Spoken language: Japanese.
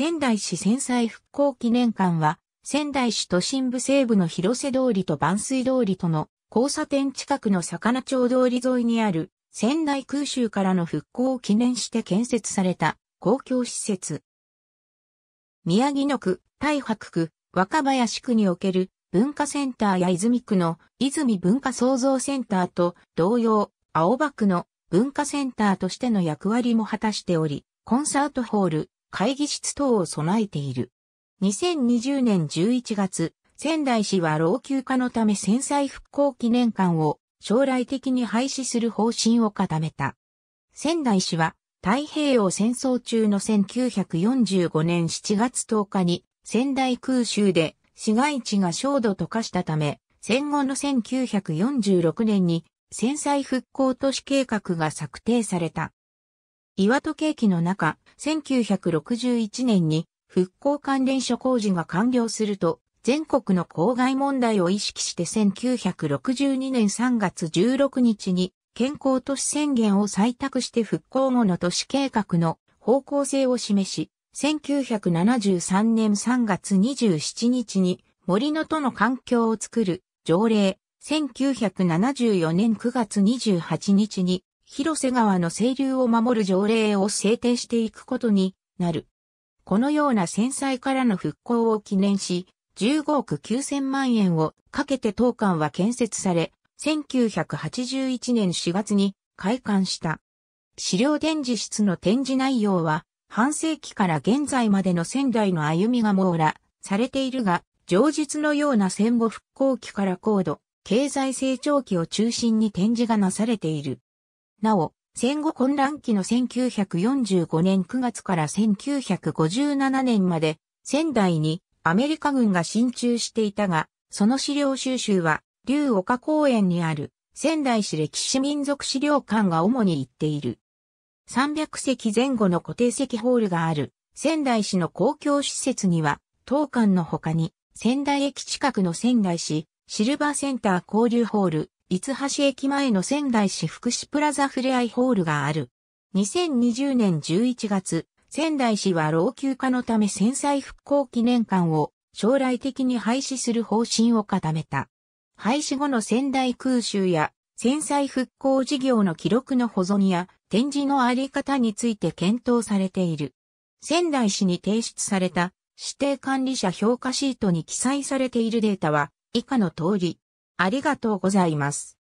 仙台市戦災復興記念館は、仙台市都心部西部の広瀬通りと万水通りとの交差点近くの魚町通り沿いにある仙台空襲からの復興を記念して建設された公共施設。宮城野区、大白区、若林区における文化センターや泉区の泉文化創造センターと同様、青葉区の文化センターとしての役割も果たしており、コンサートホール、会議室等を備えている。2020年11月、仙台市は老朽化のため戦災復興記念館を将来的に廃止する方針を固めた。仙台市は太平洋戦争中の1945年7月10日に仙台空襲で市街地が焦土と化したため、戦後の1946年に戦災復興都市計画が策定された。岩戸景気の中、1961年に復興関連諸工事が完了すると、全国の公害問題を意識して1962年3月16日に健康都市宣言を採択して復興後の都市計画の方向性を示し、1973年3月27日に森の都の環境を作る条例、1974年9月28日に広瀬川の清流を守る条例を制定していくことになる。このような戦災からの復興を記念し、15億9000万円をかけて当館は建設され、1981年4月に開館した。資料展示室の展示内容は、半世紀から現在までの仙台の歩みが網羅されているが、上実のような戦後復興期から高度、経済成長期を中心に展示がなされている。なお、戦後混乱期の1945年9月から1957年まで仙台にアメリカ軍が進駐していたが、その資料収集は、竜岡公園にある仙台市歴史民族資料館が主に行っている。300席前後の固定席ホールがある仙台市の公共施設には、当館の他に仙台駅近くの仙台市シルバーセンター交流ホール、五橋駅前の仙台市福祉プラザふれあいホールがある。2020年11月、仙台市は老朽化のため戦災復興記念館を将来的に廃止する方針を固めた。廃止後の仙台空襲や戦災復興事業の記録の保存や展示のあり方について検討されている。仙台市に提出された指定管理者評価シートに記載されているデータは以下の通り、ありがとうございます。